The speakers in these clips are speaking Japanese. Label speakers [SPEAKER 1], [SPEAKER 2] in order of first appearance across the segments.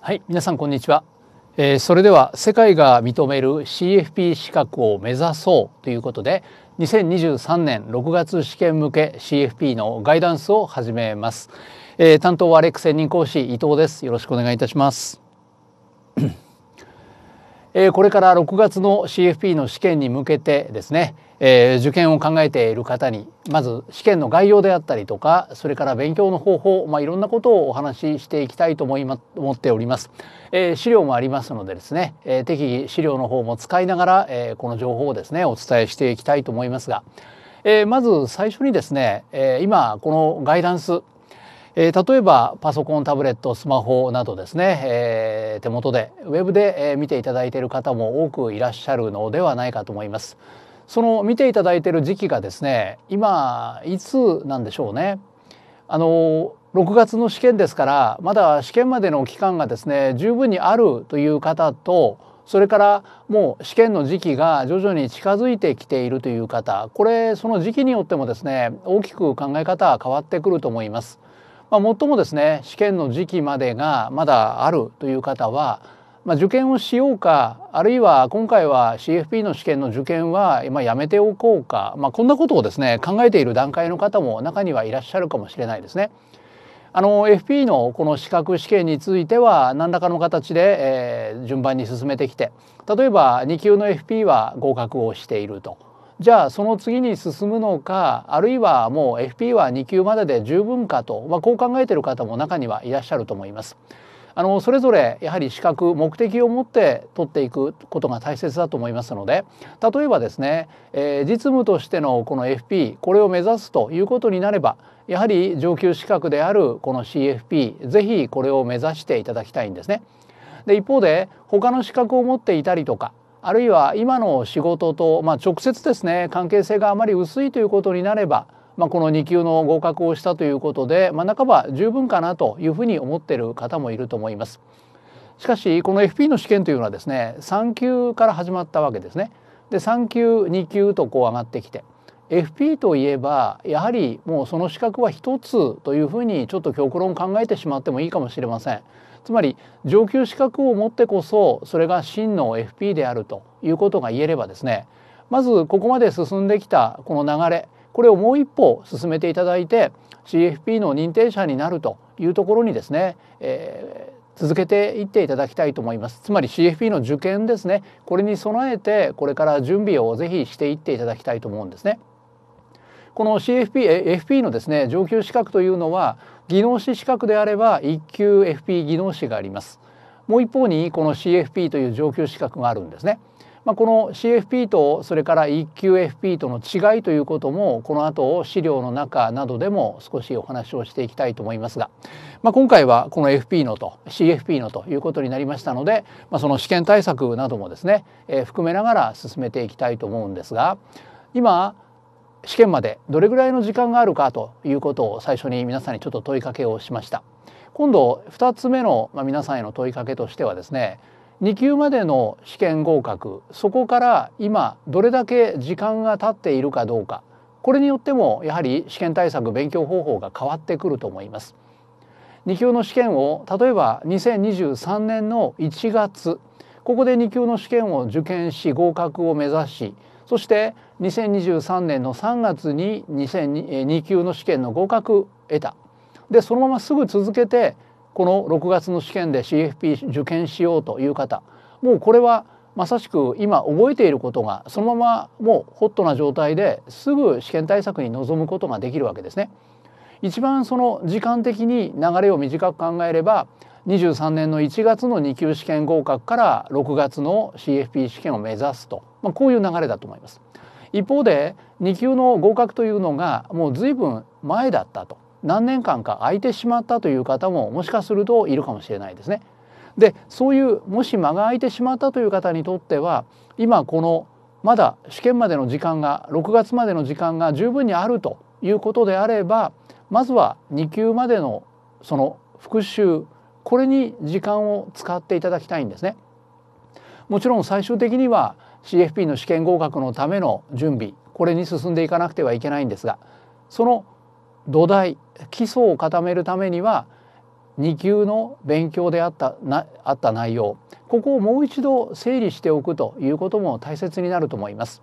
[SPEAKER 1] はい皆さんこんにちは、えー、それでは世界が認める CFP 資格を目指そうということで2023年6月試験向け CFP のガイダンスを始めます、えー、担当はレック専任講師伊藤ですよろしくお願いいたしますえー、これから6月の CFP の試験に向けてですねえー、受験を考えている方にまず試験の概要であったりとかそれから勉強の方法、まあ、いろんなことをお話ししていきたいと思い、ま、思っております、えー、資料もありますのでですね、えー、適宜資料の方も使いながら、えー、この情報をですねお伝えしていきたいと思いますが、えー、まず最初にですね、えー、今このガイダンスえー、例えばパソコンタブレットスマホなどですね、えー、手元でウェブで見ていただいている方も多くいらっしゃるのではないかと思います。その見ていただいている時期がですね今いつなんでしょうね。あの6月の試験ですからまだ試験までの期間がですね十分にあるという方とそれからもう試験の時期が徐々に近づいてきているという方これその時期によってもですね大きく考え方は変わってくると思います。まあ、もですね試験の時期までがまだあるという方はまあ、受験をしようかあるいは今回は CFP の試験の受験は今やめておこうか、まあ、こんなことをですね考えている段階の方も中にはいらっしゃるかもしれないですね。あの FP のこの資格試験については何らかの形で、えー、順番に進めてきて例えば2級の FP は合格をしているとじゃあその次に進むのかあるいはもう FP は2級までで十分かと、まあ、こう考えている方も中にはいらっしゃると思います。あのそれぞれやはり資格目的を持って取っていくことが大切だと思いますので例えばですね、えー、実務としてのこの FP これを目指すということになればやはり上級資格であるこの CFP ぜひこれを目指していただきたいんですね。で一方で他の資格を持っていたりとかあるいは今の仕事と、まあ、直接ですね関係性があまり薄いということになればまあ、この2級の合格をしたということで、まあ、半ば十分かなというふうに思っている方もいると思います。しかしこの FP の試験というのはですね3級から始まったわけですね。で3級2級とこう上がってきて FP といえばやはりもうその資格は1つというふうにちょっと極論考えてしまってもいいかもしれません。つまり上級資格を持ってこそそれが真の FP であるということが言えればですねまずここまで進んできたこの流れこれをもう一歩進めていただいて CFP の認定者になるというところにですね、えー、続けていっていただきたいと思いますつまり CFP の受験ですねこれに備えてこれから準備をぜひしていっていただきたいと思うんですねこの CFP、FP のですね上級資格というのは技能士資格であれば1級 FP 技能士がありますもう一方にこの CFP という上級資格があるんですねまあ、この CFP とそれから EQFP との違いということもこの後資料の中などでも少しお話をしていきたいと思いますが、まあ、今回はこの FP のと CFP のということになりましたので、まあ、その試験対策などもですね、えー、含めながら進めていきたいと思うんですが今試験までどれぐらいの時間があるかということを最初に皆さんにちょっと問いかけをしました。今度2つ目の皆さんへの問いかけとしてはですね2級までの試験合格そこから今どれだけ時間が経っているかどうかこれによってもやはり試験対策勉強方法が変わってくると思います。2級の試験を例えば2023年の1月ここで2級の試験を受験し合格を目指しそして2023年の3月に2級の試験の合格を得たでそのまますぐ続けてこの6月の試験で CFP 受験しようという方もうこれはまさしく今覚えていることがそのままもうホットな状態ですぐ試験対策に臨むことができるわけですね。一番その時間的に流れを短く考えれば23年の1月の2級試験合格から6月の CFP 試験を目指すと、まあ、こういう流れだと思います。一方で2級の合格というのがもう随分前だったと何年間か空いてしまったという方ももしかするといるかもしれないですね。でそういうもし間が空いてしまったという方にとっては今このまだ試験までの時間が6月までの時間が十分にあるということであればまずは2級までのその復習これに時間を使っていただきたいんですね。もちろん最終的には CFP の試験合格のための準備これに進んでいかなくてはいけないんですがその土台基礎を固めるためには2級の勉強であったなあった内容ここをもう一度整理しておくということも大切になると思います。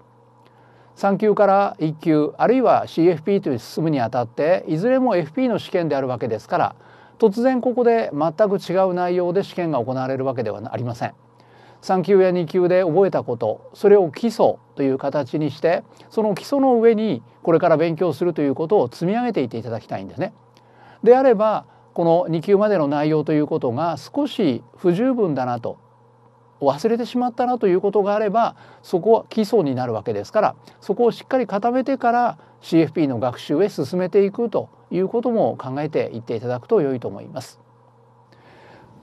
[SPEAKER 1] 3級から1級あるいは CFP という進むにあたっていずれも FP の試験であるわけですから突然ここで全く違う内容で試験が行われるわけではありません。3級や2級で覚えたことそれを基礎という形にしてその基礎の上にこれから勉強するということを積み上げていっていただきたいんですね。であればこの2級までの内容ということが少し不十分だなと忘れてしまったなということがあればそこは基礎になるわけですからそこをしっかり固めてから CFP の学習へ進めていくということも考えていっていただくと良いと思います。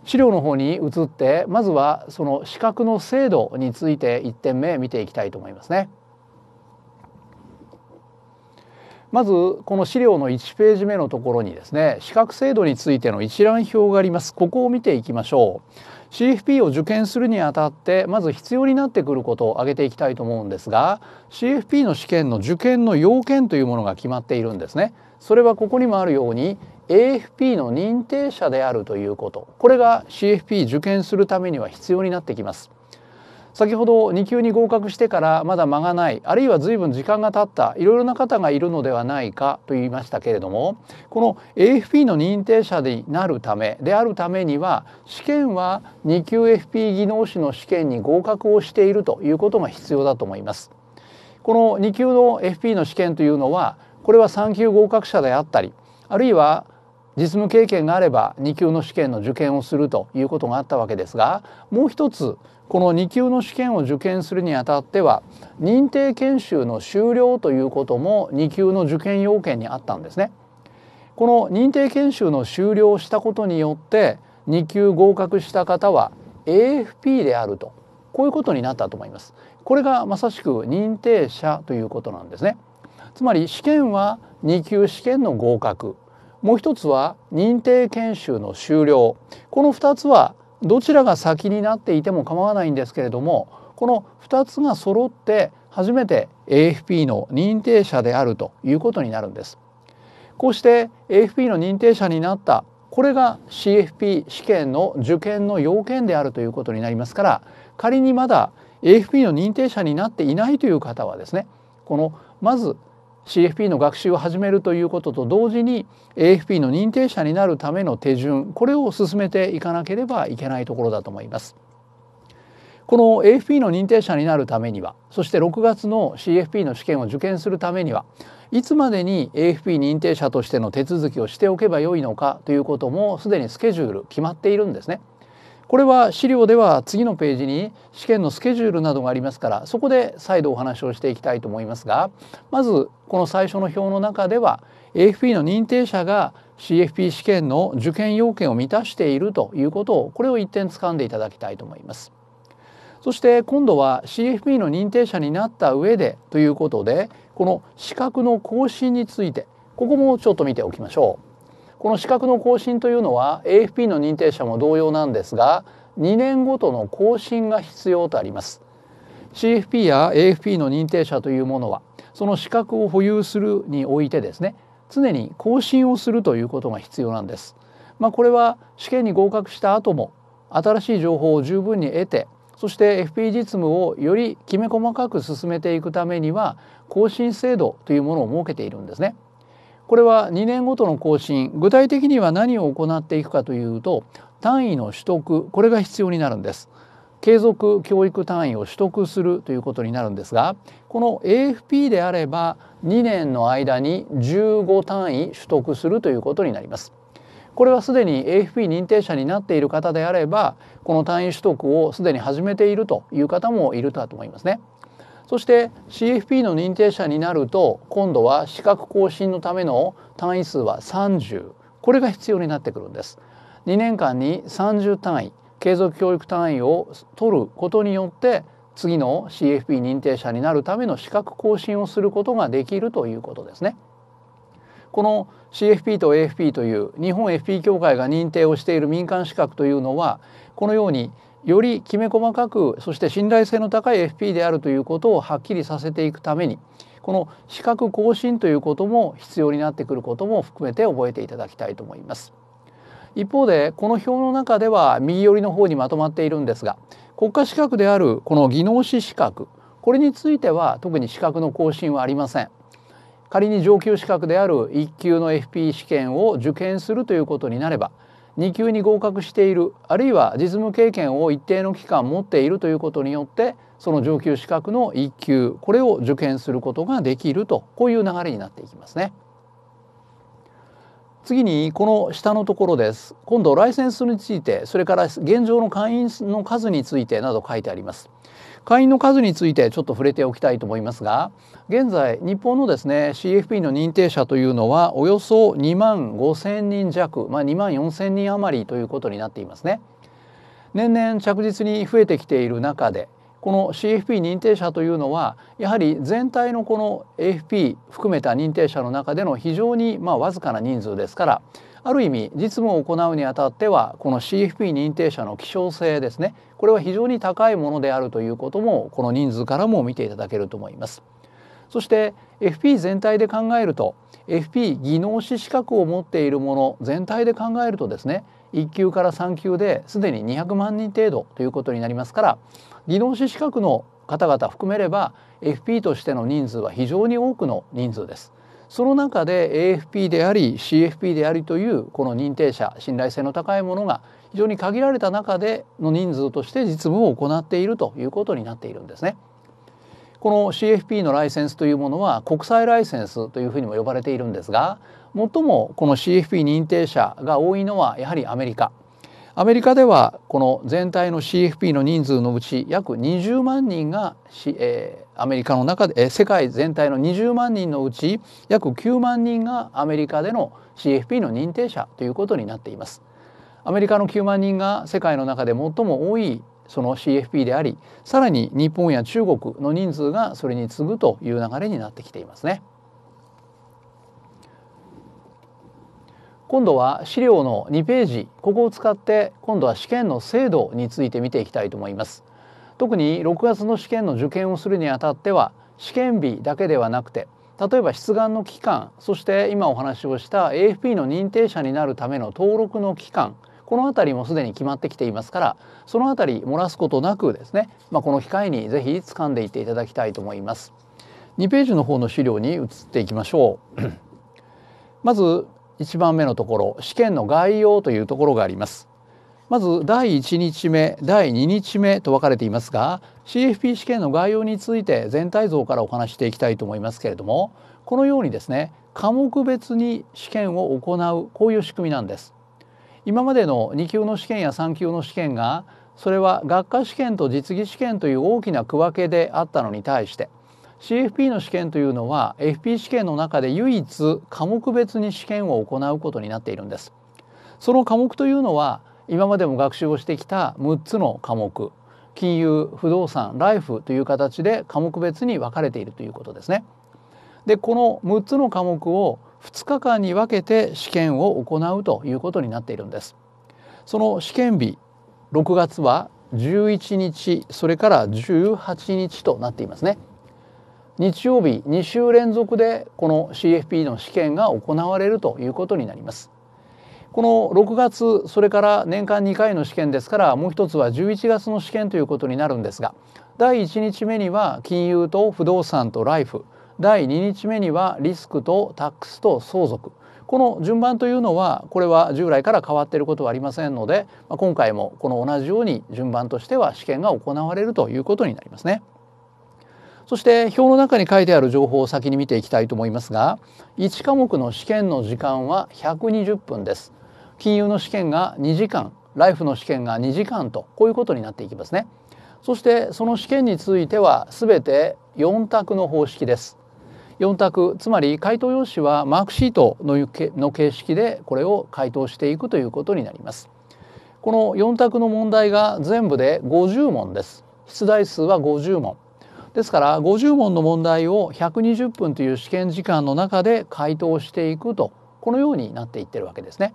[SPEAKER 1] 資料の方に移ってまずはその資格の制度について1点目見ていきたいと思いますね。まずこの資料の1ページ目のところにですね資格制度についての一覧表がありますここを見ていきましょう CFP を受験するにあたってまず必要になってくることを挙げていきたいと思うんですが CFP の試験の受験の要件というものが決まっているんですねそれはここにもあるように AFP の認定者であるということこれが CFP 受験するためには必要になってきます先ほど2級に合格してからまだ間がないあるいは随分時間が経ったいろいろな方がいるのではないかと言いましたけれどもこの AFP の認定者になるためであるためには試験は2級 FP 技能士の試験に合格をしているということが必要だと思います。この2級の FP の試験というのはこれは3級合格者であったりあるいは実務経験があれば2級の試験の受験をするということがあったわけですがもう一つこの2級の試験を受験するにあたっては認定研修の終了ということも2級の受験要件にあったんですね。この認定研修の終了したことによって2級合格した方は AFP であるとこういうことになったと思います。これがまさしく認定者ということなんですね。つまり試験は2級試験の合格もう一つは認定研修の終了この2つはどちらが先になっていても構わないんですけれどもこの2つが揃って初めて AFP の認定者であるということになるんです。こうして AFP の認定者になったこれが CFP 試験の受験の要件であるということになりますから仮にまだ AFP の認定者になっていないという方はですねこのまず CFP の学習を始めるということと同時に AFP の認定者になるための手順これを進めていかなければいけないところだと思います。この AFP の認定者になるためにはそして6月の CFP の試験を受験するためにはいつまでに AFP 認定者としての手続きをしておけばよいのかということもすでにスケジュール決まっているんですね。これは資料では次のページに試験のスケジュールなどがありますからそこで再度お話をしていきたいと思いますがまずこの最初の表の中では AFP の認定者が CFP 試験の受験要件を満たしているということをこれを一点掴んでいただきたいと思います。そして今度は CFP の認定者になった上でということでこの資格の更新についてここもちょっと見ておきましょう。この資格の更新というのは AFP の認定者も同様なんですが2年ごとの更新が必要とあります CFP や AFP の認定者というものはその資格を保有するにおいてですね常に更新をするということが必要なんです、まあ、これは試験に合格した後も新しい情報を十分に得てそして FP 実務をよりきめ細かく進めていくためには更新制度というものを設けているんですね。これは2年ごとの更新具体的には何を行っていくかというと単位の取得これが必要になるんです。継続教育単位を取得するということになるんですがこの AFP であれば2年の間に15単位取得するということになります。これはすでに AFP 認定者になっている方であればこの単位取得をすでに始めているという方もいるとはと思いますね。そして CFP の認定者になると今度は資格更新のための単位数は30これが必要になってくるんです2年間に30単位継続教育単位を取ることによって次の CFP 認定者になるための資格更新をすることができるということですね。この CFP と AFP という日本 FP 協会が認定をしている民間資格というのはこのようによりきめ細かくそして信頼性の高い FP であるということをはっきりさせていくためにこの資格更新ということも必要になってくることも含めて覚えていただきたいと思います。一方でこの表の中では右寄りの方にまとまっているんですが国家資格であるこの技能士資格これについては特に資格の更新はありません。仮に上級資格である1級の FP 試験を受験するということになれば2級に合格しているあるいは実務経験を一定の期間持っているということによってその上級資格の1級これを受験することができるとこういう流れになっていきますね。次にこの下のところです今度ライセンスについてそれから現状の会員の数についてなど書いてあります。会員の数についてちょっと触れておきたいと思いますが現在日本のですね CFP の認定者というのはおよそ2万5,000人弱、まあ、2万4,000人余りということになっていますね。年々着実に増えてきている中でこの CFP 認定者というのはやはり全体のこの AFP 含めた認定者の中での非常にまあわずかな人数ですからある意味実務を行うにあたってはこの CFP 認定者の希少性ですねこれは非常に高いものであるということもこの人数からも見ていただけると思います。そして FP 全体で考えると FP 技能士資格を持っているもの全体で考えるとですね1級から3級ですでに200万人程度ということになりますから技能士資格の方々含めれば FP としての人数は非常に多くの人数です。その中で AFP であり CFP でありというこの認定者信頼性の高いものが非常に限られた中での人数として実務を行っているということになっているんですね。この CFP のライセンスというものは国際ライセンスというふうにも呼ばれているんですが最もこの CFP 認定者が多いのはやはりアメリカアメリカではこの全体の CFP の人数のうち約20万人が、えアメリカの中で世界全体の20万人のうち約9万人がアメリカでの CFP の認定者ということになっています。アメリカの9万人が世界の中で最も多いその CFP でありさらに日本や中国の人数がそれに次ぐという流れになってきていますね。今度は資料の2ページここを使って今度は試験の制度について見ていきたいと思います。特に6月の試験の受験をするにあたっては試験日だけではなくて例えば出願の期間そして今お話をした AFP の認定者になるための登録の期間この辺りもすでに決まってきていますからその辺り漏らすことなくですね、まあ、この機会にぜひ掴んでいっていただきたいと思います。2ページの方の資料に移っていきましょう。まず1番目のところ試験の概要というところがあります。まず第1日目第2日目と分かれていますが CFP 試験の概要について全体像からお話していきたいと思いますけれどもこのようにですね科目別に試験を行うこういう仕組みなんです。今までの2級の試験や3級の試験がそれは学科試験と実技試験という大きな区分けであったのに対して CFP の試験というのは FP 試験の中で唯一科目別に試験を行うことになっているんです。その科目というのは今までも学習をしてきた6つの科目金融不動産ライフという形で科目別に分かれているということですね。でこの6つの科目を2日間に分けて試験を行うということになっているんです。その試験日6月は11日それから18日となっていますね。日曜日2週連続でこの CFP の試験が行われるということになります。この6月それから年間2回の試験ですからもう一つは11月の試験ということになるんですが第1日目には金融と不動産とライフ第2日目にはリスクとタックスと相続この順番というのはこれは従来から変わっていることはありませんので今回もこの同じように順番としては試験が行われるということになりますね。そして表の中に書いてある情報を先に見ていきたいと思いますが1科目の試験の時間は120分です。金融の試験が2時間ライフの試験が2時間とこういうことになっていきますねそしてその試験については全て4択の方式です4択つまり回答用紙はマークシートのの形式でこれを回答していくということになりますこの4択の問題が全部で50問です出題数は50問ですから50問の問題を120分という試験時間の中で回答していくとこのようになっていってるわけですね。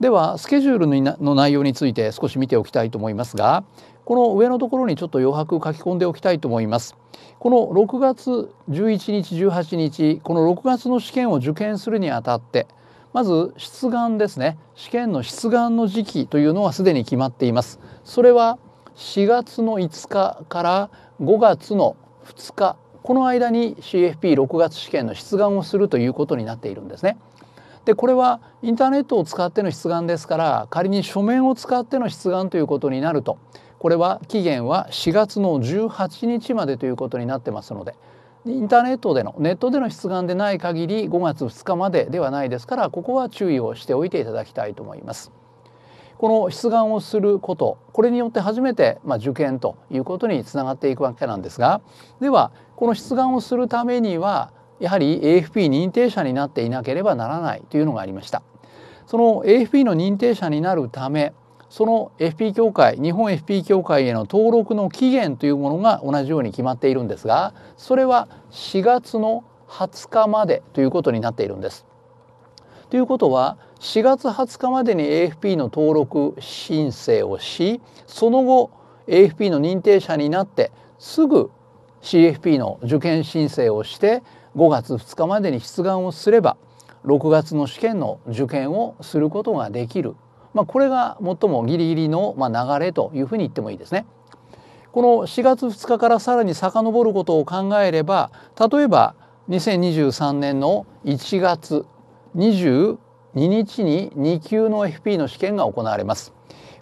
[SPEAKER 1] ではスケジュールの内容について少し見ておきたいと思いますがこの上のところにちょっと余白書き込んでおきたいと思います。この6月11日18日この6月の試験を受験するにあたってまず出願ですね試験の出願の時期というのはすでに決まっています。それは4月の5日から5月の2日この間に CFP6 月試験の出願をするということになっているんですね。でこれはインターネットを使っての出願ですから仮に書面を使っての出願ということになるとこれは期限は4月の18日までということになってますのでインターネットでのネットでの出願でない限り5月2日までではないですからここは注意をしておいていただきたいと思います。この出願をすることこれによって初めて、まあ、受験ということにつながっていくわけなんですがではこの出願をするためにはやはり AFP 認定者になっていなければならないというのがありましたその AFP の認定者になるためその FP 協会日本 FP 協会への登録の期限というものが同じように決まっているんですがそれは4月の20日までということになっているんです。ということは4月20日までに AFP の登録申請をしその後 AFP の認定者になってすぐ CFP の受験申請をして5月2日までに出願をすれば6月の試験の受験をすることができる、まあ、これが最もギリギリの流れというふうに言ってもいいですね。この4月2日からさらに遡ることを考えれば例えば2023年の1月22日に2級の FP の試験が行われます。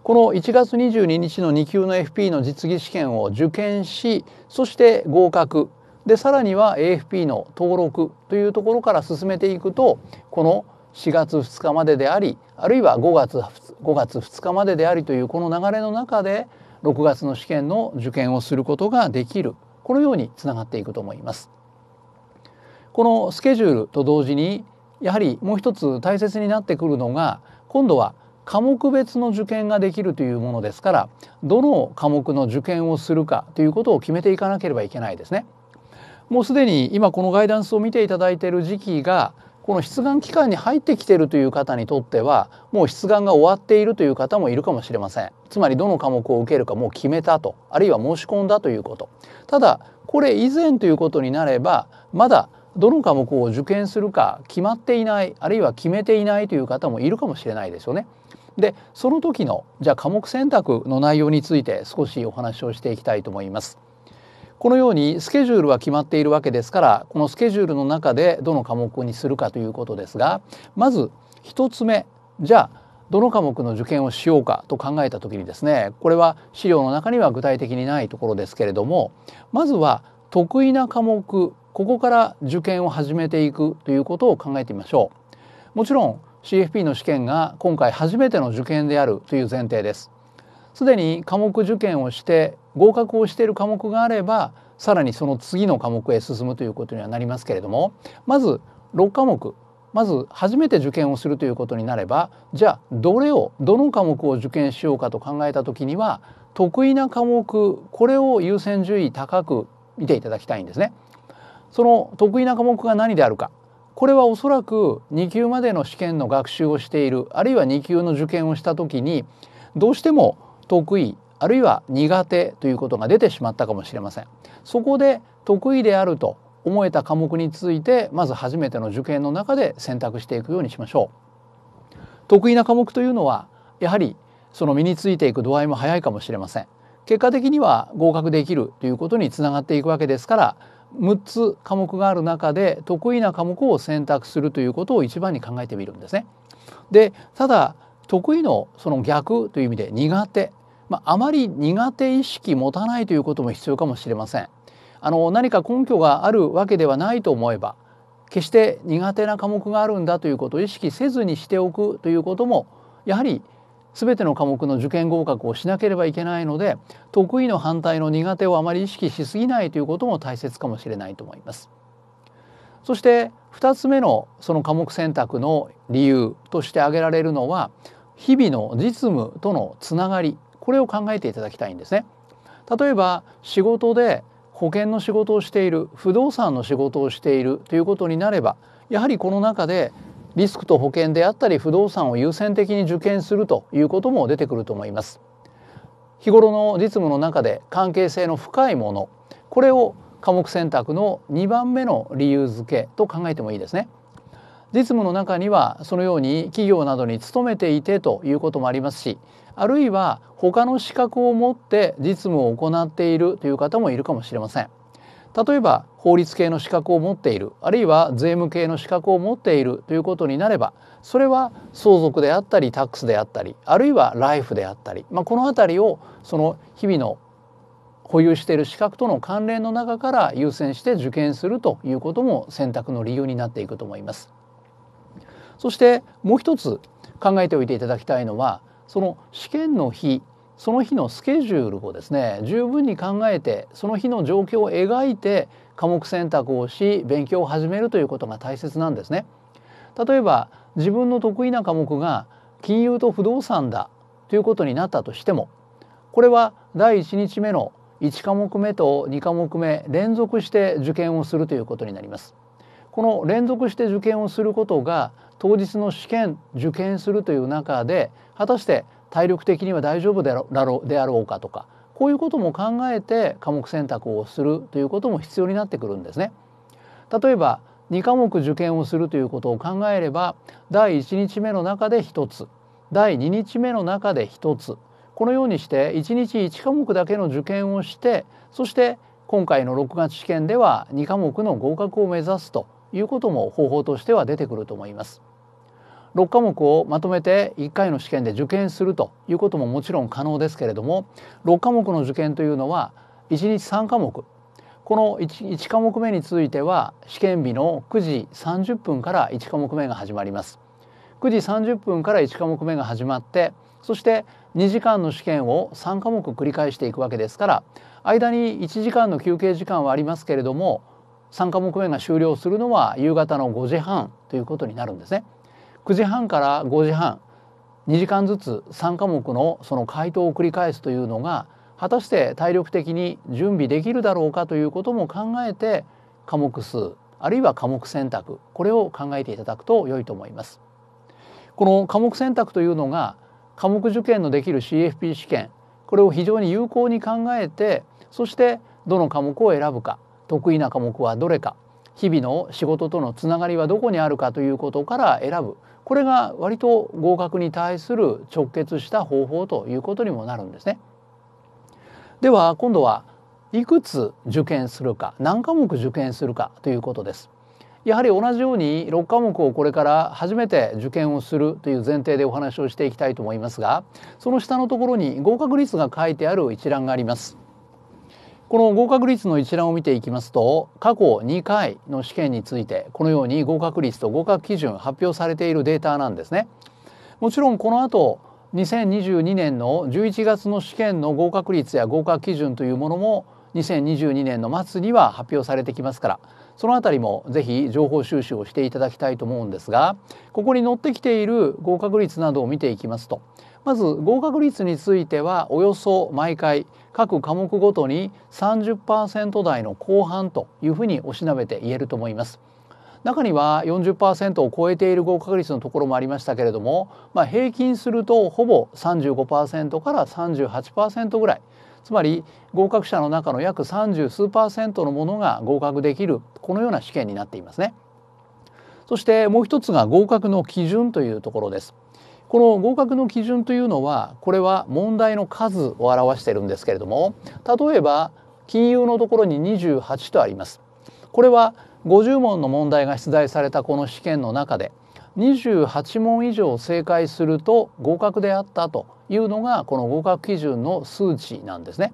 [SPEAKER 1] この1月22日の2級の FP の実技試験を受験しそして合格でさらには AFP の登録というところから進めていくとこの4月2日まででありあるいは5月 ,5 月2日まででありというこの流れの中で6月の試験の受験をすることができるこのようにつながっていくと思います。このスケジュールと同時にやはりもう一つ大切になってくるのが今度は科目別の受験ができるというものですからどの科目の受験をするかということを決めていかなければいけないですね。もうすでに今このガイダンスを見ていただいている時期がこの出願期間に入ってきているという方にとってはもう出願が終わっているという方もいるかもしれませんつまりどの科目を受けるかもう決めたとあるいは申し込んだということただこれ以前ということになればまだどの科目を受験するか決まっていないあるいは決めていないという方もいるかもしれないですよねでその時のじゃあ科目選択の内容について少しお話をしていきたいと思いますこのようにスケジュールは決まっているわけですからこのスケジュールの中でどの科目にするかということですがまず1つ目じゃあどの科目の受験をしようかと考えた時にですねこれは資料の中には具体的にないところですけれどもまずは得意な科目ここから受験を始めていくということを考えてみましょう。もちろん CFP の試験が今回初めての受験であるという前提です。すでに科目受験をして合格をしている科目があればさらにその次の科目へ進むということにはなりますけれどもまず6科目まず初めて受験をするということになればじゃあどれをどの科目を受験しようかと考えた時には得意な科目これを優先順位高く見ていただきたいんですね。その得意な科目が何であるかこれはおそらく2級までの試験の学習をしているあるいは2級の受験をした時にどうしても得意あるいは苦手ということが出てしまったかもしれませんそこで得意であると思えた科目についてまず初めての受験の中で選択していくようにしましょう得意な科目というのはやはりその身についていく度合いも早いかもしれません結果的には合格できるということにつながっていくわけですから6つ科目がある中で得意な科目を選択するということを一番に考えてみるんですねでただ得意のその逆という意味で苦手まあ、あまり苦手意識持たないということも必要かもしれません。あの何か根拠があるわけではないと思えば決して苦手な科目があるんだということを意識せずにしておくということもやはり全ての科目の受験合格をしなければいけないので得意の反対の苦手をあまり意識しすぎないということも大切かもしれないと思います。そして2つ目のその科目選択の理由として挙げられるのは日々の実務とのつながりこれを考えていただきたいんですね。例えば仕事で保険の仕事をしている不動産の仕事をしているということになればやはりこの中でリスクと保険であったり不動産を優先的に受験するということも出てくると思います。日頃の実務の中で関係性の深いものこれを科目選択の2番目の理由付けと考えてもいいですね。実務の中にはそのように企業などに勤めていてということもありますしあるいは他の資格を持って実務を行っているという方もいるかもしれません。例えば法律系の資格を持っているあるいは税務系の資格を持っているということになればそれは相続であったりタックスであったりあるいはライフであったり、まあ、この辺りをその日々の保有している資格との関連の中から優先して受験するということも選択の理由になっていくと思います。そしてもう一つ考えておいていただきたいのはその試験の日その日のスケジュールをですね十分に考えてその日の状況を描いて科目選択をし勉強を始めるということが大切なんですね。例えば自分の得意な科目が金融と不動産だということになったとしてもこれは第1日目の1科目目と2科目目連続して受験をするということになります。この連続して受験をすることが当日の試験受験するという中で果たして体力的には大丈夫であろうかとかこういうことも考えて科目選択をするということも必要になってくるんですね。例えば2科目受験をするということを考えれば第1日目の中で1つ第2日目の中で1つこのようにして1日1科目だけの受験をしてそして今回の6月試験では2科目の合格を目指すということも方法としては出てくると思います。6科目をまとめて1回の試験で受験するということももちろん可能ですけれども6科目の受験というのは1日3科目この 1, 1科目目については試験日の9時30分から1科目目が始まります。9時30分から1科目目が始まってそして2時間の試験を3科目繰り返していくわけですから間に1時間の休憩時間はありますけれども3科目目が終了するのは夕方の5時半ということになるんですね。9時半から5時半2時間ずつ3科目のその回答を繰り返すというのが果たして体力的に準備できるだろうかということも考えて科目数あるいは科目選択これを考えていただくと良いと思います。この科目選択というのが科目受験のできる CFP 試験これを非常に有効に考えてそしてどの科目を選ぶか得意な科目はどれか日々の仕事とのつながりはどこにあるかということから選ぶこれが割と合格に対する直結した方法ということにもなるんですね。では今度はいくつ受験するか何科目受験するかということです。やはり同じように6科目をこれから初めて受験をするという前提でお話をしていきたいと思いますがその下のところに合格率が書いてある一覧があります。この合格率の一覧を見ていきますと過去2回の試験についてこのように合格率と合格基準発表されているデータなんですね。もちろんこの後2022年の11月の試験の合格率や合格基準というものも2022年の末には発表されてきますからその辺りも是非情報収集をしていただきたいと思うんですがここに載ってきている合格率などを見ていきますとまず合格率についてはおよそ毎回各科目ごとに30%台の後半というふうにおしなべて言えると思います。中には40%を超えている合格率のところもありましたけれども、まあ、平均するとほぼ35%から38%ぐらいつまり合格者の中の約30数パーセントのものが合格できるこのような試験になっていますね。そしてもう一つが合格の基準というところです。この合格の基準というのはこれは問題の数を表しているんですけれども例えば金融のところに28とありますこれは50問の問題が出題されたこの試験の中で28問以上正解すると合格であったというのがこの合格基準の数値なんですね。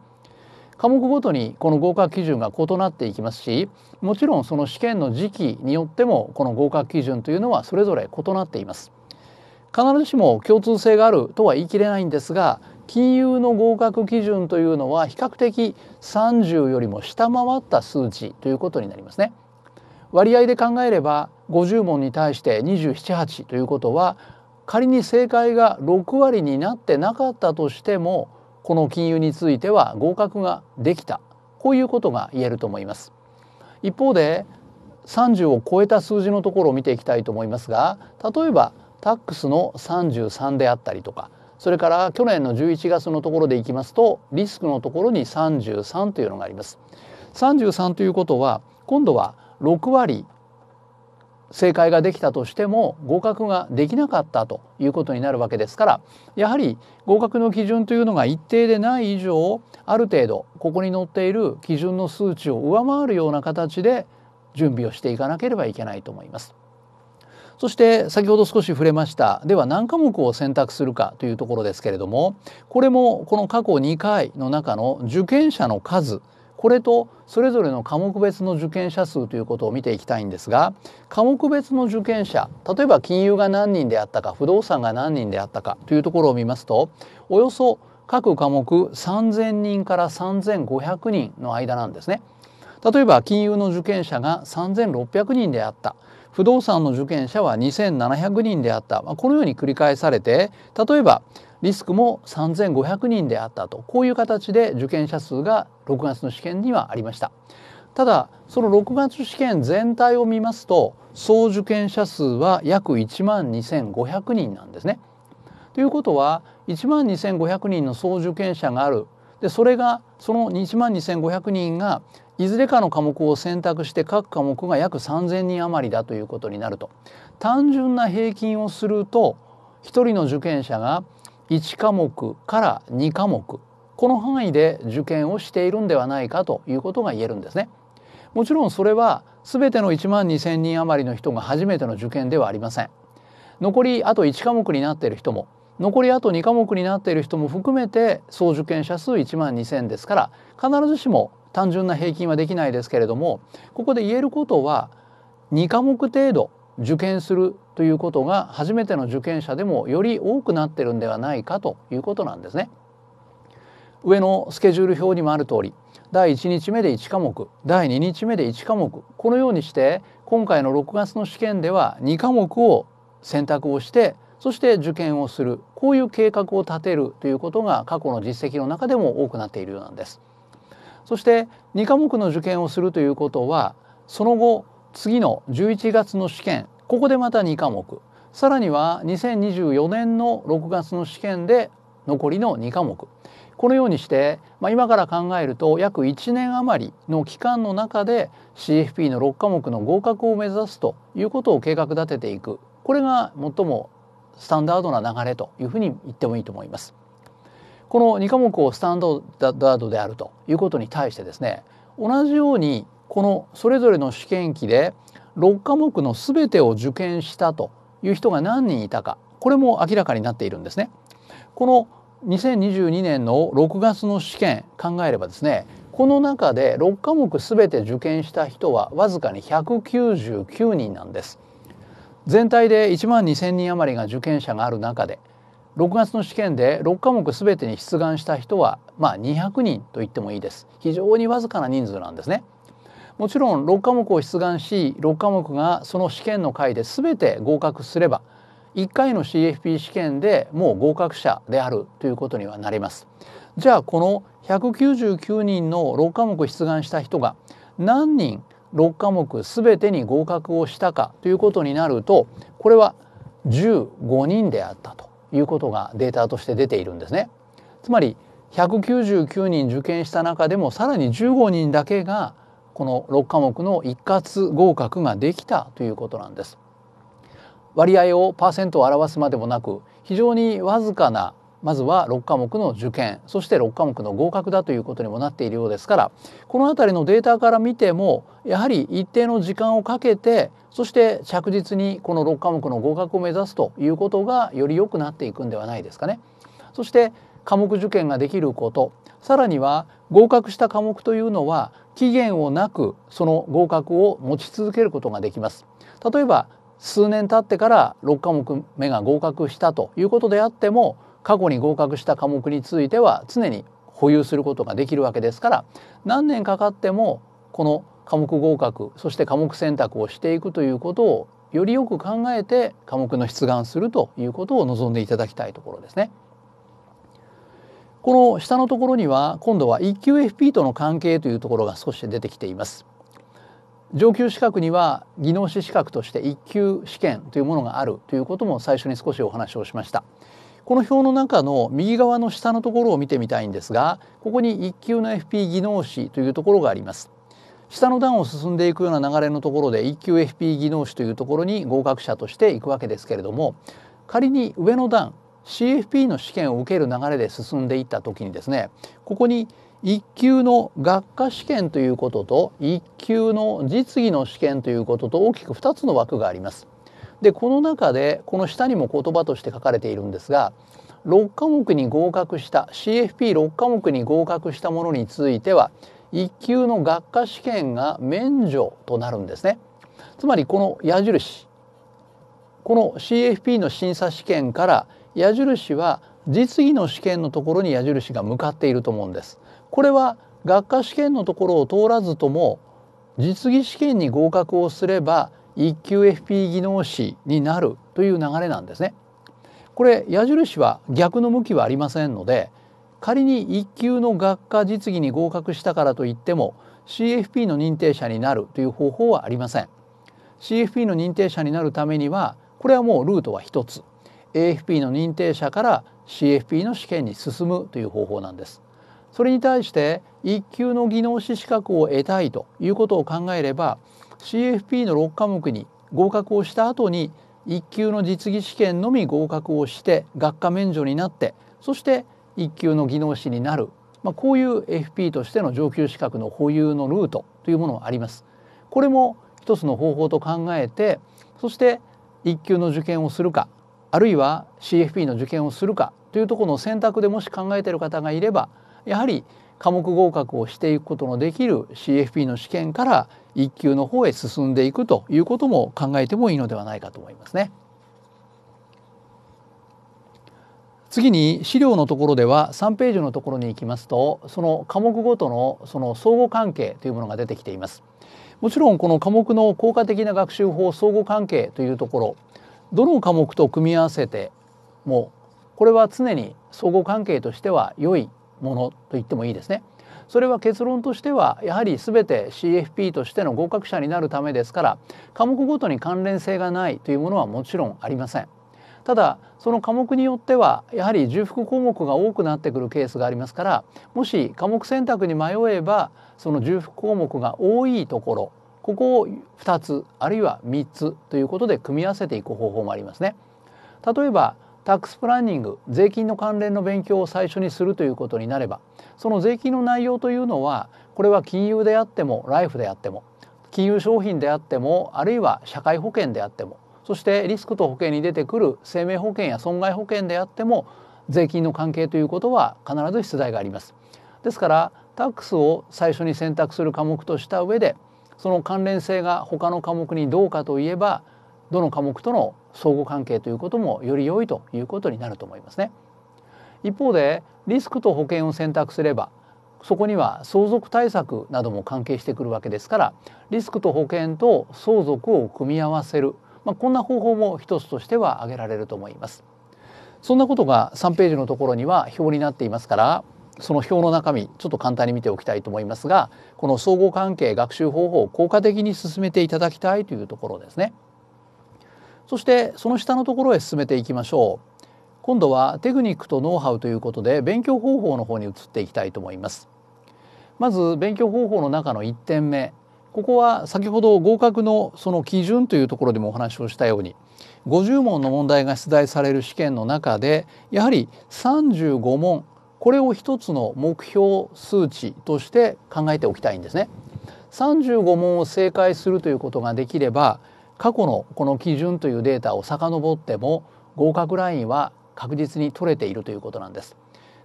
[SPEAKER 1] 科目ごとにこの合格基準が異なっていきますしもちろんその試験の時期によってもこの合格基準というのはそれぞれ異なっています。必ずしも共通性があるとは言い切れないんですが金融の合格基準というのは比較的30よりも下回った数値ということになりますね。割合で考えれば50問に対して278ということは仮に正解が6割になってなかったとしてもこの金融については合格ができたこういうことが言えると思います。一方で30を超えた数字のところを見ていきたいと思いますが例えばタックスの33であったりとかそれから去年の11月のところでいきますとリスクのところに33というのがあります。33ということは今度は6割正解ができたとしても合格ができなかったということになるわけですからやはり合格の基準というのが一定でない以上ある程度ここに載っている基準の数値を上回るような形で準備をしていかなければいけないと思います。そして先ほど少し触れましたでは何科目を選択するかというところですけれどもこれもこの過去2回の中の受験者の数これとそれぞれの科目別の受験者数ということを見ていきたいんですが科目別の受験者例えば金融が何人であったか不動産が何人であったかというところを見ますとおよそ各科目3,000人から3,500人の間なんですね。例えば金融の受験者が3,600人であった不動産の受験者は2700人であった、まあ、このように繰り返されて例えばリスクも3500人であったとこういう形で受験者数が6月の試験にはありましたただその6月試験全体を見ますと総受験者数は約1万2500人なんですねということは1万2500人の総受験者があるでそれがその1万2500人がいずれかの科目を選択して各科目が約3,000人余りだということになると単純な平均をすると1人の受験者が1科目から2科目この範囲で受験をしているんではないかということが言えるんですね。もちろんそれは全ての1万2,000人余りの人が初めての受験ではありません。残りあと1科目になっている人も残りあと2科目になっている人も含めて総受験者数1万2,000ですから必ずしも単純な平均はできないですけれどもここで言えることは2科目程度受験するということが初めての受験者でもより多くなってるんではないかということなんですね。上のスケジュール表にもある通り第1日目で1科目第2日目で1科目このようにして今回の6月の試験では2科目を選択をしてそして受験をするこういう計画を立てるということが過去の実績の中でも多くなっているようなんです。そして2科目の受験をするということはその後次の11月の試験ここでまた2科目さらには2024年の6月の試験で残りの2科目このようにして、まあ、今から考えると約1年余りの期間の中で CFP の6科目の合格を目指すということを計画立てていくこれが最もスタンダードな流れというふうに言ってもいいと思います。この2科目をスタンダードであるということに対してですね同じようにこのそれぞれの試験機で6科目の全てを受験したという人が何人いたかこれも明らかになっているんですね。この2022年の6月の試験考えればですねこの中で6科目全て受験した人はわずかに199人なんです。全体で1万2,000人余りが受験者がある中で6月の試験で6科目べてに出願した人は、まあ、200人と言ってもいいです非常にわずかな人数なんですねもちろん6科目を出願し6科目がその試験の回で全て合格すれば1回の CFP 試験でもう合格者であるということにはなりますじゃあこの199人の6科目出願した人が何人6科目全てに合格をしたかということになるとこれは15人であったということがデータとして出ているんですね。つまり199人受験した中でもさらに15人だけがこの6科目の一括合格ができたということなんです。割合をパーセントを表すまでもなく非常にわずかなまずは6科目の受験そして6科目の合格だということにもなっているようですからこの辺りのデータから見てもやはり一定の時間をかけてそして着実にこの6科目の合格を目指すということがより良くなっていくんではないですかね。そして科目受験ができることさらには合格した科目というのは期限をなくその合格を持ち続けることができます。例えば数年経ってから6科目目が合格したということであっても過去に合格した科目については常に保有することができるわけですから何年かかってもこの科目合格そして科目選択をしていくということをよりよく考えて科目の出願するということを望んでいただきたいところですね。この下のところには今度は1級 FP との関係というところが少し出てきています。上級資格には技能士資格として1級試験というものがあるということも最初に少しお話をしました。この表の中の右側の下のところを見てみたいんですがここに一級の FP 技能士というところがあります下の段を進んでいくような流れのところで1級 FP 技能士というところに合格者としていくわけですけれども仮に上の段 CFP の試験を受ける流れで進んでいった時にですねここに1級の学科試験ということと1級の実技の試験ということと大きく2つの枠があります。でこの中でこの下にも言葉として書かれているんですが6科目に合格した CFP6 科目に合格したものについては1級の学科試験が免除となるんですね。つまりこの矢印この CFP の審査試験から矢印は実技の試験のところに矢印が向かっていると思うんです。これは学科試験のところを通らずとも実技試験に合格をすれば1級 FP 技能士になるという流れなんですね。これ矢印は逆の向きはありませんので仮に一級の学科実技に合格したからといっても CFP の認定者になるという方法はありません。CFP の認定者になるためにはこれはもうルートは一つ AFP の認定者から CFP の試験に進むという方法なんです。それに対して一級の技能士資格を得たいということを考えれば CFP の6科目に合格をした後に1級の実技試験のみ合格をして学科免除になってそして1級の技能士になる、まあ、こういう FP としての上級資格の保有のルートというものがあります。これも一つの方法と考えてそして1級の受験をするかあるいは CFP の受験をするかというところの選択でもし考えている方がいればやはり科目合格をしていくことのできる CFP の試験から一級の方へ進んでいくということも考えてもいいのではないかと思いますね。次に資料のところでは3ページのところに行きますとその科目ごとのその相互関係というものが出てきています。もちろんこの科目の効果的な学習法相互関係というところどの科目と組み合わせてもこれは常に相互関係としては良いものと言ってもいいですね。それは結論としてはやはり全て CFP としての合格者になるためですから科目ごとに関連性がないというものはもちろんありません。ただその科目によってはやはり重複項目が多くなってくるケースがありますからもし科目選択に迷えばその重複項目が多いところここを2つあるいは3つということで組み合わせていく方法もありますね。例えばタックスプランニング税金の関連の勉強を最初にするということになればその税金の内容というのはこれは金融であってもライフであっても金融商品であってもあるいは社会保険であってもそしてリスクと保険に出てくる生命保険や損害保険であっても税金の関係ということは必ず出題があります。ですからタックスを最初に選択する科目とした上でその関連性が他の科目にどうかといえばどの科目との相互関係ということもより良いということになると思いますね。一方でリスクと保険を選択すればそこには相続対策なども関係してくるわけですからリスクと保険と相続を組み合わせる、まあ、こんな方法も一つとしては挙げられると思います。そんなことが3ページのところには表になっていますからその表の中身ちょっと簡単に見ておきたいと思いますがこの相互関係学習方法を効果的に進めていただきたいというところですね。そしてその下のところへ進めていきましょう今度はテクニックとノウハウということで勉強方法の方に移っていきたいと思いますまず勉強方法の中の1点目ここは先ほど合格のその基準というところでもお話をしたように50問の問題が出題される試験の中でやはり35問これを一つの目標数値として考えておきたいんですね35問を正解するということができれば過去のこの基準というデータを遡っても合格ラインは確実に取れているということなんです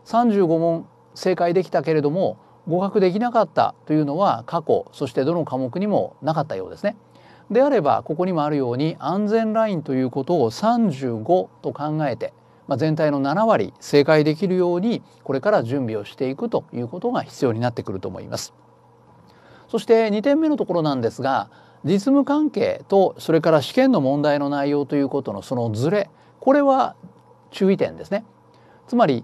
[SPEAKER 1] 35問正解できたけれども合格できなかったというのは過去そしてどの科目にもなかったようですねであればここにもあるように安全ラインということを35と考えて、まあ、全体の7割正解できるようにこれから準備をしていくということが必要になってくると思いますそして2点目のところなんですが実務関係とそれから試験の問題の内容ということのそのズレこれは注意点ですね。つまり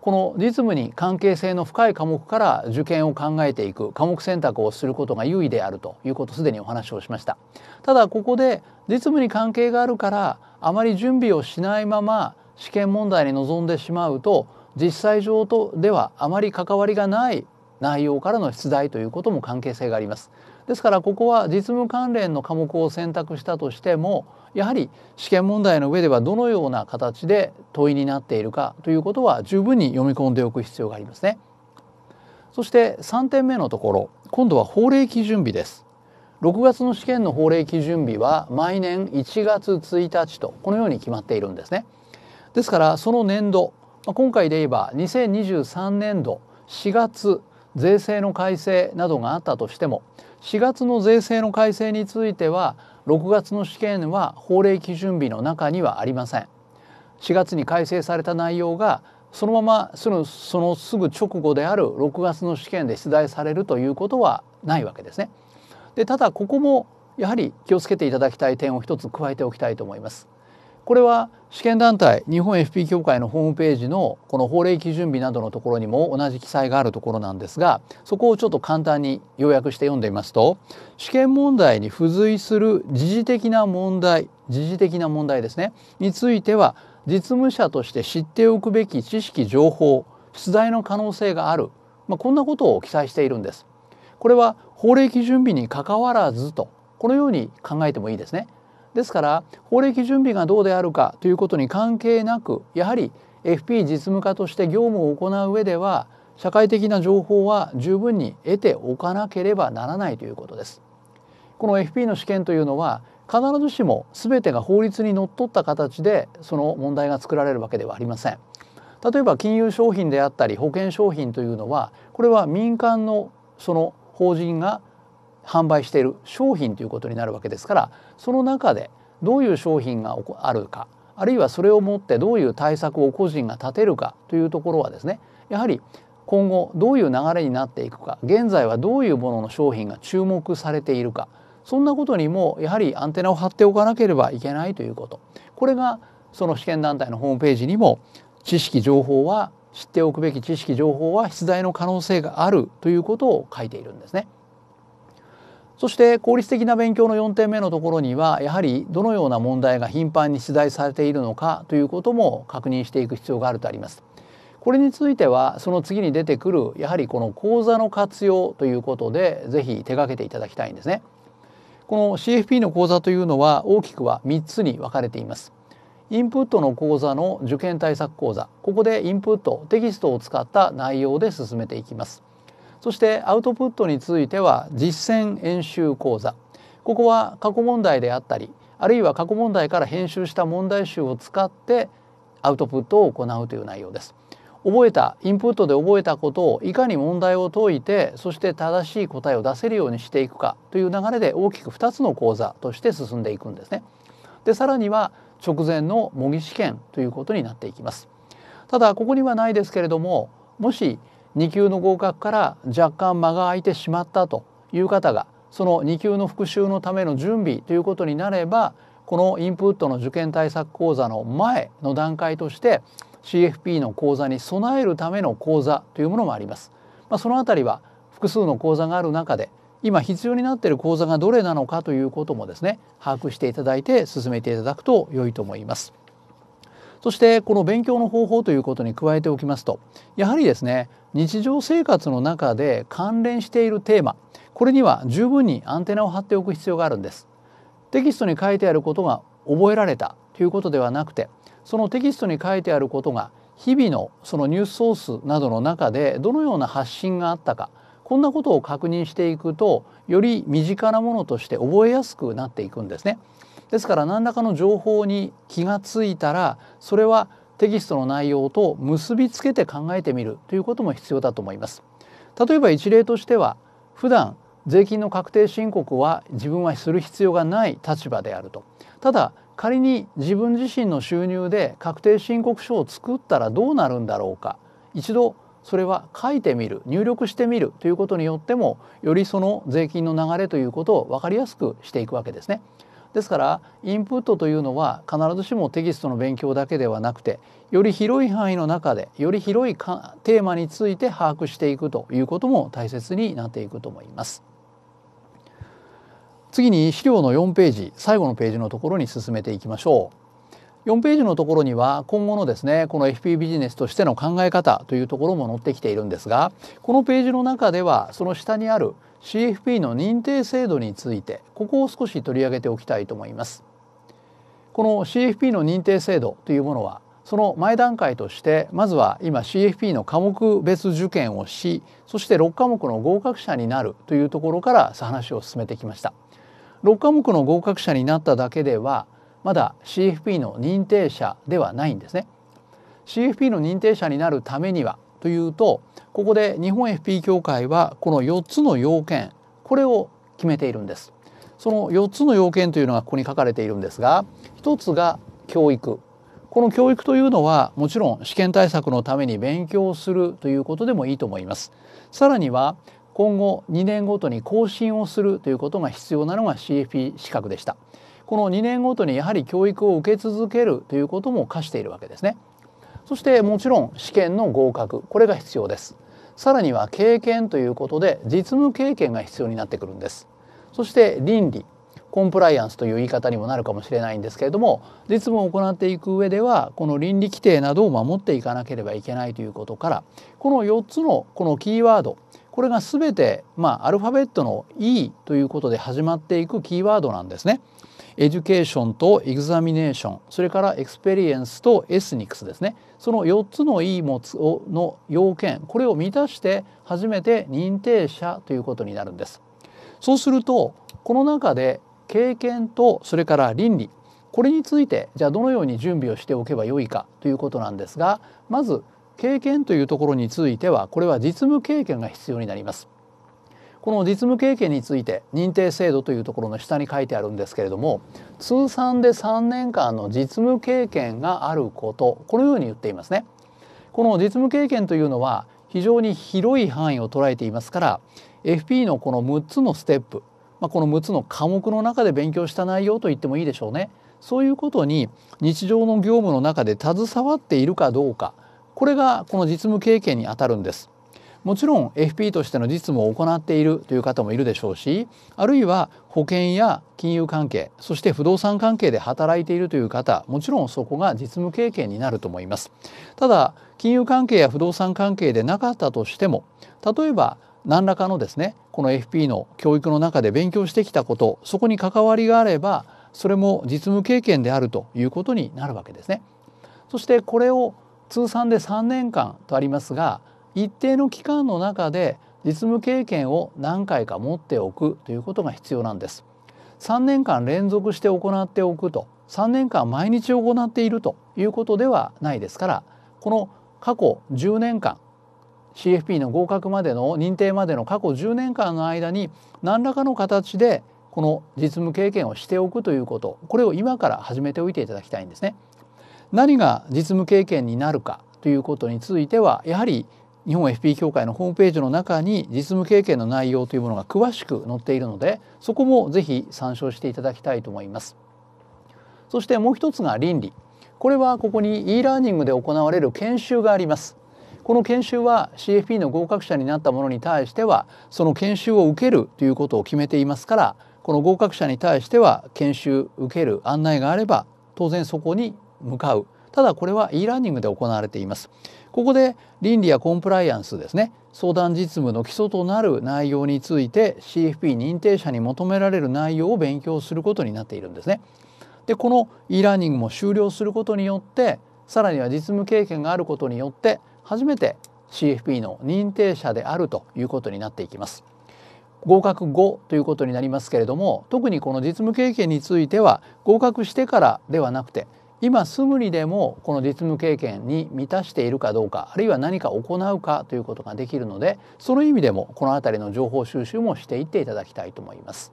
[SPEAKER 1] この実務に関係性の深い科目から受験を考えていく科目選択をすることが優位であるということすでにお話をしましたただここで実務に関係があるからあまり準備をしないまま試験問題に臨んでしまうと実際上とではあまり関わりがない内容からの出題ということも関係性がありますですからここは実務関連の科目を選択したとしてもやはり試験問題の上ではどのような形で問いになっているかということは十分に読み込んでおく必要がありますね。そして3点目のところ今度は法令基準日です。6月の試験の法令基準日は毎年1月1日とこのように決まっているんですね。ですからその年度今回で言えば2023年度4月税制の改正などがあったとしても4月の税制の改正については6月の試験は法令基準日の中にはありません4月に改正された内容がそのままそのそのすぐ直後である6月の試験で出題されるということはないわけですねでただここもやはり気をつけていただきたい点を一つ加えておきたいと思いますこれは試験団体日本 FP 協会のホームページのこの法令基準日などのところにも同じ記載があるところなんですがそこをちょっと簡単に要約して読んでみますと試験問題に付随する時事的な問題時事的な問題ですねについては実務者として知っておくべき知識情報出題の可能性がある、まあ、こんなことを記載しているんです。これは法令基準日に関わらずとこのように考えてもいいですね。ですから法令基準備がどうであるかということに関係なくやはり FP 実務家として業務を行う上では社会的な情報は十分に得ておかなければならないということです。この FP の試験というのは必ずしも全てが法律にのっとった形でその問題が作られるわけではありません。例えば金融商品であったり保険商品というのはこれは民間のその法人が販売している商品ということになるわけですからその中でどういう商品があるかあるいはそれをもってどういう対策を個人が立てるかというところはですねやはり今後どういう流れになっていくか現在はどういうものの商品が注目されているかそんなことにもやはりアンテナを張っておかなければいけないということこれがその試験団体のホームページにも知識情報は知っておくべき知識情報は出題の可能性があるということを書いているんですね。そして効率的な勉強の4点目のところにはやはりどのような問題が頻繁に出題されているのかということも確認していく必要があるとあります。これについてはその次に出てくるやはりこの講座の活用ということでぜひ手がけていただきたいんですね。この CFP の講座というのは大きくは3つに分かれています。インプットの講座の受験対策講座ここでインプットテキストを使った内容で進めていきます。そしてアウトプットについては実践演習講座ここは過去問題であったりあるいは過去問題から編集した問題集を使ってアウトプットを行うという内容です。覚えたインプットで覚えたことをいかに問題を解いてそして正しい答えを出せるようにしていくかという流れで大きく2つの講座として進んでいくんですね。でさらには直前の模擬試験ということになっていきます。ただここにはないですけれどももし2級の合格から若干間が空いてしまったという方がその2級の復習のための準備ということになればこのインプットの受験対策講座の前の段階として CFP の講座に備えるための講座というものもあります。まあ、そのありは複数の講座がある中で今必要になっている講座がどれなのかということもですね把握していただいて進めていただくと良いと思います。そしてこの勉強の方法ということに加えておきますとやはりですね日常生活の中で関連しているテーマこれには十分にアンテナを張っておく必要があるんです。テキストに書いてあることが覚えられたということではなくてそのテキストに書いてあることが日々のそのニュースソースなどの中でどのような発信があったかこんなことを確認していくとより身近なものとして覚えやすくなっていくんですね。ですから何らかの情報に気がついたらそれはテキストの内容と結びつけて考えてみるということも必要だと思います。例えば一例としては普段税金の確定申告は自分はする必要がない立場であると。ただ仮に自分自身の収入で確定申告書を作ったらどうなるんだろうか一度それは書いてみる入力してみるということによってもよりその税金の流れということを分かりやすくしていくわけですね。ですからインプットというのは必ずしもテキストの勉強だけではなくてより広い範囲の中でより広いかテーマについて把握していくということも大切になっていくと思います。次に資料の4ページ最後のページのところに進めていきましょう。4ページのところには今後のですねこの FP ビジネスとしての考え方というところも載ってきているんですがこのページの中ではその下にある CFP の認定制度についてここを少し取り上げておきたいと思います。この CFP の認定制度というものはその前段階としてまずは今 CFP の科目別受験をしそして6科目の合格者になるというところから話を進めてきました6科目の合格者になっただけではまだ CFP の認定者ではないんですね。CFP の認定者になるためにはというとここで日本 FP 協会はこの4つの要件これを決めているんです。その4つの要件というのがここに書かれているんですが1つが教育この教育というのはもちろん試験対策のために勉強するということでもいいと思います。さらには今後2年ごとに更新をするということが必要なのが CFP 資格でした。この2年ごとにやはり教育を受け続けるということも課しているわけですね。そしてもちろん試験の合格これが必要です。さらには経験ということで実務経験が必要になってくるんです。そして倫理コンプライアンスという言い方にもなるかもしれないんですけれども実務を行っていく上ではこの倫理規定などを守っていかなければいけないということからこの4つのこのキーワードこれが全てまあアルファベットの E ということで始まっていくキーワードなんですね。エデュケーションとエグザミネーションそれからエクスペリエンスとエスニクスですねその4つの E もつをの要件これを満たして初めて認定者ということになるんです。そうするとこの中で経験とそれから倫理これについてじゃあどのように準備をしておけばよいかということなんですがまず経験というところについてはこれは実務経験が必要になります。この実務経験について認定制度というところの下に書いてあるんですけれども通算で3年間の実務経験があることこのように言っていますね。この実務経験というのは非常に広い範囲を捉えていますから FP のこの6つのステップ、まあ、この6つの科目の中で勉強した内容と言ってもいいでしょうね。そういうことに日常の業務の中で携わっているかどうかこれがこの実務経験にあたるんです。もちろん FP としての実務を行っているという方もいるでしょうしあるいは保険や金融関係そして不動産関係で働いているという方もちろんそこが実務経験になると思いますただ金融関係や不動産関係でなかったとしても例えば何らかのですねこの FP の教育の中で勉強してきたことそこに関わりがあればそれも実務経験であるということになるわけですねそしてこれを通算で3年間とありますが一定の期間の中で実務経験を何回か持っておくということが必要なんです。3年間連続して行っておくと3年間毎日行っているということではないですからこの過去10年間 CFP の合格までの認定までの過去10年間の間に何らかの形でこの実務経験をしておくということこれを今から始めておいていただきたいんですね。何が実務経験になるかということについてはやはり日本 FP 協会のホームページの中に実務経験の内容というものが詳しく載っているのでそこもぜひ参照していただきたいと思います。そしてもう一つが倫理これはここに e ラーニングで行われる研修があります。この研修は CFP の合格者になった者に対してはその研修を受けるということを決めていますからこの合格者に対しては研修受ける案内があれば当然そこに向かうただこれは e ラーニングで行われていますここで倫理やコンプライアンスですね相談実務の基礎となる内容について CFP 認定者に求められる内容を勉強することになっているんですね。でこの e ラーニングも終了することによってさらには実務経験があることによって初めて CFP の認定者であるということになっていきます。合格後ということになりますけれども特にこの実務経験については合格してからではなくて今すぐにでもこの実務経験に満たしているかどうかあるいは何か行うかということができるのでその意味でもこの辺りの情報収集もしていっていただきたいと思います。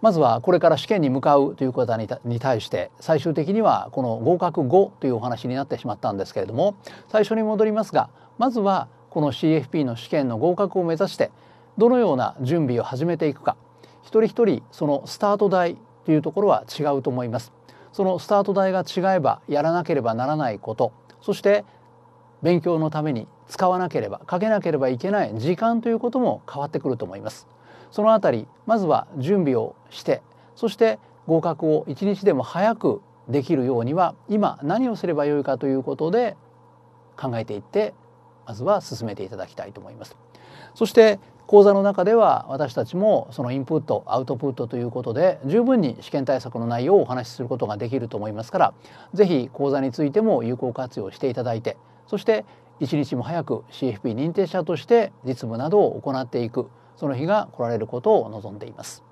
[SPEAKER 1] まずはこれから試験に向かうという方に対して最終的にはこの合格後というお話になってしまったんですけれども最初に戻りますがまずはこの CFP の試験の合格を目指してどのような準備を始めていくか一人一人そのスタート台というところは違うと思います。そのスタート台が違えばやらなければならないことそして勉強のために使わなければかけなければいけない時間ということも変わってくると思います。そのあたりまずは準備をしてそして合格を1日でも早くできるようには今何をすればよいかということで考えていってまずは進めていただきたいと思います。そして講座の中では私たちもそのインプットアウトプットということで十分に試験対策の内容をお話しすることができると思いますから是非講座についても有効活用していただいてそして一日も早く CFP 認定者として実務などを行っていくその日が来られることを望んでいます。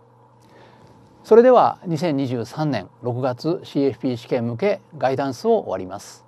[SPEAKER 1] それでは2023年6月 CFP 試験向けガイダンスを終わります。